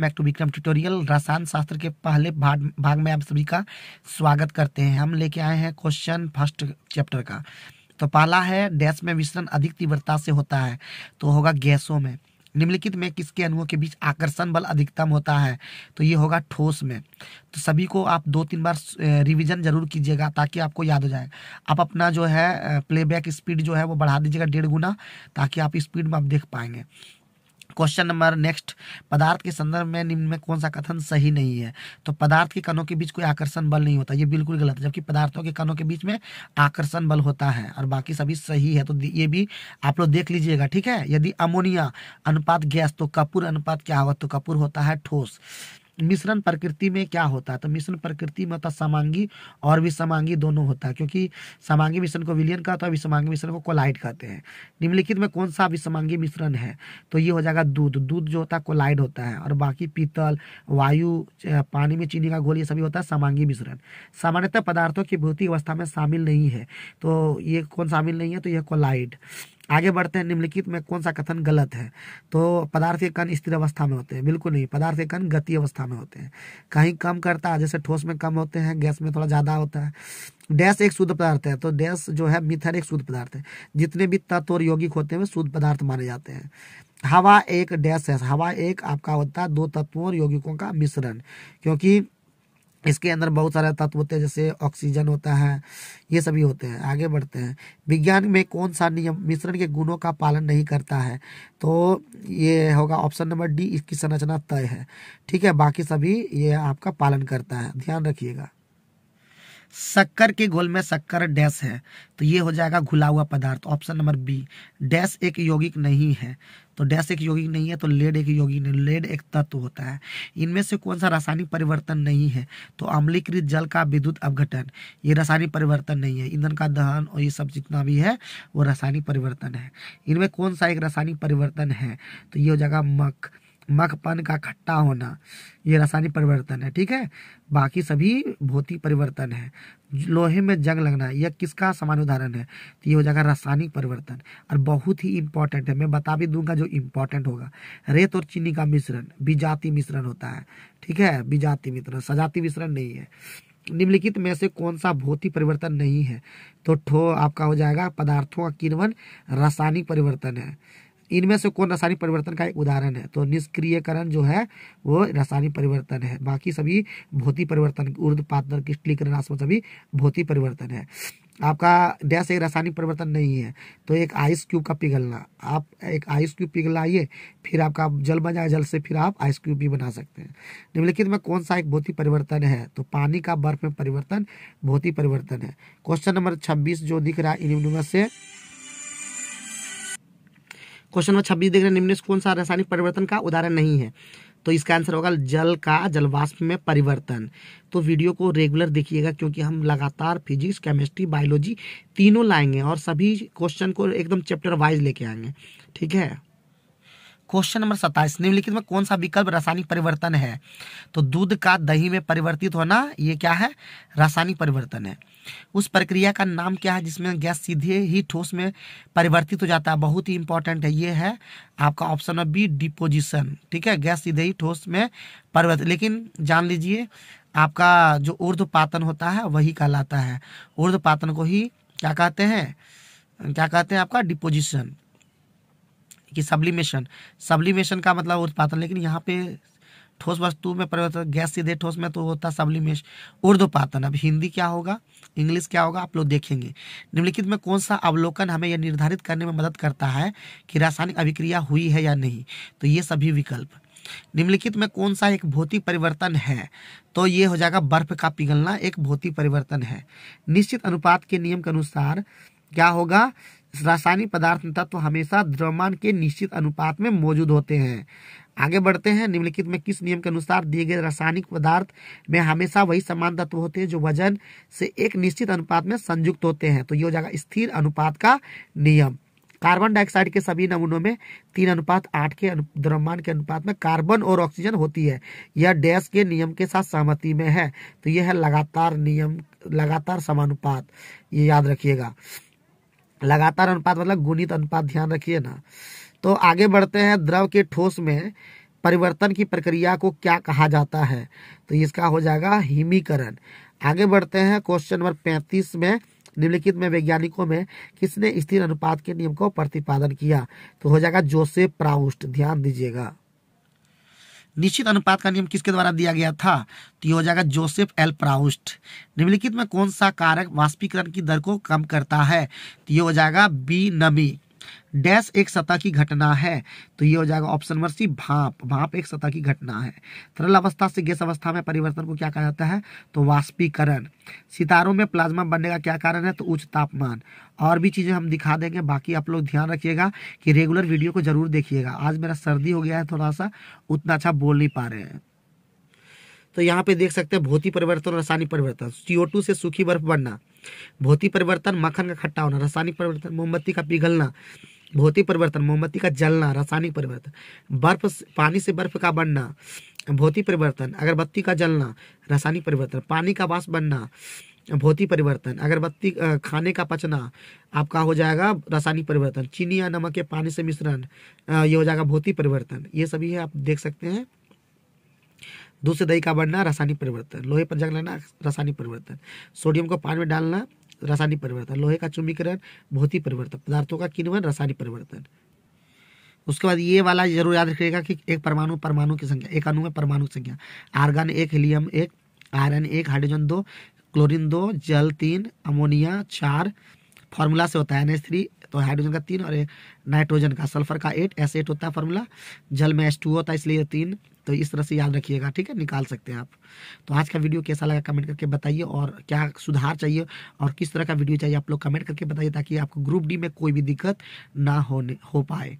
back to Vikram tutorial रसायन शास्त्र के पहले भाग भाग में आप सभी का स्वागत करते हैं हम लेके आए हैं क्वेश्चन फर्स्ट चैप्टर का तो पहला है डैश में मिश्रण अधिक तीव्रता से होता है तो होगा गैसों में निम्नलिखित में किसके अणुओं के बीच आकर्षण बल अधिकतम होता है तो ये होगा ठोस में तो सभी को आप दो तीन बार रिवीजन जरूर कीजिएगा ताकि आपको याद हो जाए आप अपना जो है प्लेबैक स्पीड जो है वो बढ़ा दीजिएगा डेढ़ गुना ताकि आप स्पीड में आप देख पाएंगे क्वेश्चन नंबर नेक्स्ट पदार्थ के संदर्भ में निम्न में कौन सा कथन सही नहीं है तो पदार्थ के कणों के बीच कोई आकर्षण बल नहीं होता ये बिल्कुल गलत है जबकि पदार्थों के कणों के बीच में आकर्षण बल होता है और बाकी सभी सही है तो ये भी आप लोग देख लीजिएगा ठीक है यदि अमोनिया अनुपात गैस तो कपूर अनुपात क्या होगा तो कपूर होता है ठोस मिश्रण प्रकृति में क्या होता है तो मिश्रण प्रकृति में होता समांगी और विषमांगी दोनों होता है क्योंकि समांगी मिश्रण को विलियन कहते हैं विषमांगी मिश्रण को कोलाइड कहते हैं निम्नलिखित में कौन सा विषमांगी मिश्रण है तो ये हो जाएगा दूध दूध जो होता है कोलाइड होता है और बाकी पीतल वायु पानी में चीनी का घोल ये सभी होता है समांगी मिश्रण सामान्यतः पदार्थों की भौतिक अवस्था में शामिल नहीं है तो ये कौन शामिल नहीं है तो यह कोलाइड आगे बढ़ते हैं निम्नलिखित में कौन सा कथन गलत है तो पदार्थ के कण स्थिर अवस्था में होते हैं बिल्कुल नहीं पदार्थ के कण गति अवस्था में होते हैं कहीं कम करता है जैसे ठोस में कम होते हैं गैस में थोड़ा ज़्यादा होता है डैश एक शुद्ध पदार्थ है तो डैश जो है मिथन एक शुद्ध पदार्थ है जितने भी तत्व और यौगिक होते हैं शुद्ध पदार्थ माने जाते हैं हवा एक डैश है हवा एक आपका होता है दो तत्वों और यौगिकों का मिश्रण क्योंकि इसके अंदर बहुत सारे तत्व होते हैं जैसे ऑक्सीजन होता है ये सभी होते हैं आगे बढ़ते हैं विज्ञान में कौन सा नियम मिश्रण के गुणों का पालन नहीं करता है तो ये होगा ऑप्शन नंबर डी इसकी संरचना तय है ठीक है बाकी सभी ये आपका पालन करता है ध्यान रखिएगा शक्कर के घोल में शक्कर डैश है तो ये हो जाएगा घुला हुआ पदार्थ ऑप्शन नंबर बी डैश एक यौगिक नहीं है तो डैश एक यौगिक नहीं है तो लेड एक यौगिक नहीं लेड एक तत्व होता है इनमें से कौन सा रासायनिक परिवर्तन नहीं है तो अम्लीकृत जल का विद्युत अवघटन ये रासायनिक परिवर्तन नहीं है ईंधन का दहन और ये सब जितना भी है वो रासायनिक परिवर्तन है इनमें कौन सा एक रासायनिक परिवर्तन है तो ये हो जाएगा मक मखपन का खट्टा होना ये रासायनिक परिवर्तन है ठीक है बाकी सभी भौतिक परिवर्तन है लोहे में जंग लगना यह किसका सामान्य उदाहरण है तो ये हो जाएगा रासायनिक परिवर्तन और बहुत ही इंपॉर्टेंट है मैं बता भी दूंगा जो इंपॉर्टेंट होगा रेत और चीनी का मिश्रण बीजाती मिश्रण होता है ठीक है बीजाती मिश्रण सजाति मिश्रण नहीं है निम्नलिखित में से कौन सा भौतिक परिवर्तन नहीं है तो ठो आपका हो जाएगा पदार्थों का किरवन रासायनिक परिवर्तन है इनमें से कौन रासायनिक परिवर्तन का एक उदाहरण है तो निष्क्रियकरण जो है वो रासायनिक परिवर्तन है बाकी सभी भौतिक परिवर्तन उर्द पात्र क्रिस्टलीकरण आसपास सभी भौतिक परिवर्तन है आपका डैश एक रासायनिक परिवर्तन नहीं है तो एक आइस क्यूब का पिघलना आप एक आइस क्यूब पिघलाइए फिर आपका जल बन जाए जल से फिर आप आइस क्यूब भी बना सकते हैं निम्नलिखित में कौन सा एक भौतिक परिवर्तन है तो पानी का बर्फ में परिवर्तन भौतिक परिवर्तन है क्वेश्चन नंबर छब्बीस जो दिख रहा है इनमें से क्वेश्चन नंबर छब्बीस देख रहे हैं निम्न कौन सा रासायनिक परिवर्तन का उदाहरण नहीं है तो इसका आंसर होगा जल का जलवाष्प में परिवर्तन तो वीडियो को रेगुलर देखिएगा क्योंकि हम लगातार फिजिक्स केमिस्ट्री बायोलॉजी तीनों लाएंगे और सभी क्वेश्चन को एकदम चैप्टर वाइज लेके आएंगे ठीक है क्वेश्चन नंबर सत्ताईस निम्नलिखित में कौन सा विकल्प रासायनिक परिवर्तन है तो दूध का दही में परिवर्तित होना ये क्या है रासायनिक परिवर्तन है उस प्रक्रिया का नाम क्या है जिसमें गैस सीधे ही ठोस में परिवर्तित हो जाता है बहुत ही इंपॉर्टेंट है ये है आपका ऑप्शन बी डिपोजिशन ठीक है गैस सीधे ही ठोस में परिवर्तित लेकिन जान लीजिए आपका जो ऊर्ध्वपातन होता है वही कहलाता है ऊर्ध्वपातन को ही क्या कहते हैं क्या कहते हैं आपका डिपोजिशन कि सब्लिमेशन सब्लिमेशन का मतलब उत्पादन लेकिन यहाँ पे ठोस वस्तु में परिवर्तन गैस सीधे ठोस में तो होता सब्लिमेश उर्दपातन अब हिंदी क्या होगा इंग्लिश क्या होगा आप लोग देखेंगे निम्नलिखित में कौन सा अवलोकन हमें यह निर्धारित करने में मदद करता है कि रासायनिक अभिक्रिया हुई है या नहीं तो ये सभी विकल्प निम्नलिखित में कौन सा एक भौतिक परिवर्तन है तो ये हो जाएगा बर्फ का पिघलना एक भौतिक परिवर्तन है निश्चित अनुपात के नियम के अनुसार क्या होगा रासायनिक पदार्थ तत्व हमेशा द्रव्यमान के निश्चित अनुपात में मौजूद होते हैं आगे बढ़ते हैं निम्नलिखित में किस नियम के अनुसार दिए गए रासायनिक पदार्थ में हमेशा वही समान तत्व होते हैं जो वजन से एक निश्चित अनुपात में संयुक्त होते हैं तो ये हो जाएगा स्थिर अनुपात का नियम कार्बन डाइऑक्साइड के सभी नमूनों में तीन अनुपात आठ के द्रव्यमान के अनुपात में कार्बन और ऑक्सीजन होती है यह डैश के नियम के साथ सहमति में है तो यह है लगातार नियम लगातार समानुपात ये याद रखिएगा लगातार अनुपात मतलब गुणित अनुपात ध्यान रखिए ना तो आगे बढ़ते हैं द्रव के ठोस में परिवर्तन की प्रक्रिया को क्या कहा जाता है तो इसका हो जाएगा हिमीकरण आगे बढ़ते हैं क्वेश्चन नंबर पैंतीस में निम्नलिखित में वैज्ञानिकों में किसने स्थिर अनुपात के नियम को प्रतिपादन किया तो हो जाएगा जोसेफ प्राउस्ट ध्यान दीजिएगा निश्चित अनुपात का नियम किसके द्वारा दिया गया था तो ये हो जाएगा जोसेफ एल प्राउस्ट निम्नलिखित में कौन सा कारक वाष्पीकरण की दर को कम करता है तो ये हो जाएगा बी नमी डैश एक सतह की घटना है तो ये हो जाएगा ऑप्शन नंबर सी भाप भाप एक सतह की घटना है तरल अवस्था से गैस अवस्था में परिवर्तन को क्या कहा जाता है तो वाष्पीकरण सितारों में प्लाज्मा बनने का क्या कारण है तो उच्च तापमान और भी चीज़ें हम दिखा देंगे बाकी आप लोग ध्यान रखिएगा कि रेगुलर वीडियो को जरूर देखिएगा आज मेरा सर्दी हो गया है थोड़ा सा उतना अच्छा बोल नहीं पा रहे हैं तो यहाँ पे देख सकते हैं भौतिक परिवर्तन और रासायनिक परिवर्तन सीओ से सूखी बर्फ बनना भौतिक परिवर्तन मक्खन का खट्टा होना रासायनिक परिवर्तन मोमबत्ती का पिघलना भौतिक परिवर्तन मोमबत्ती का जलना रासायनिक परिवर्तन बर्फ पानी से बर्फ का बनना भौतिक परिवर्तन अगरबत्ती का जलना रासायनिक परिवर्तन पानी का वास बनना भौतिक परिवर्तन अगरबत्ती खाने का पचना आपका हो जाएगा रासायनिक परिवर्तन चीनी या नमक के पानी से मिश्रण ये हो जाएगा भौतिक परिवर्तन ये सभी है आप देख सकते हैं दूध से दही का बनना रासायनिक परिवर्तन लोहे पर जंग लेना रासायनिक परिवर्तन सोडियम को पानी में डालना रासायनिक परिवर्तन लोहे का चुम्बीकरण भौतिक परिवर्तन पदार्थों का किन्वन रासायनिक परिवर्तन उसके बाद ये वाला जरूर याद रखिएगा कि एक परमाणु परमाणु की संख्या एक अणु में परमाणु की संख्या आर्गन एक हीलियम एक आयरन एक हाइड्रोजन दो क्लोरीन दो जल तीन अमोनिया चार फॉर्मूला से होता है एन एस थ्री तो हाइड्रोजन का तीन और नाइट्रोजन का सल्फर का एट एस एट होता है फॉर्मूला जल में एस टू होता है इसलिए तीन तो इस तरह से याद रखिएगा ठीक है निकाल सकते हैं आप तो आज का वीडियो कैसा लगा कमेंट करके बताइए और क्या सुधार चाहिए और किस तरह का वीडियो चाहिए आप लोग कमेंट करके बताइए ताकि आपको ग्रुप डी में कोई भी दिक्कत ना होने हो पाए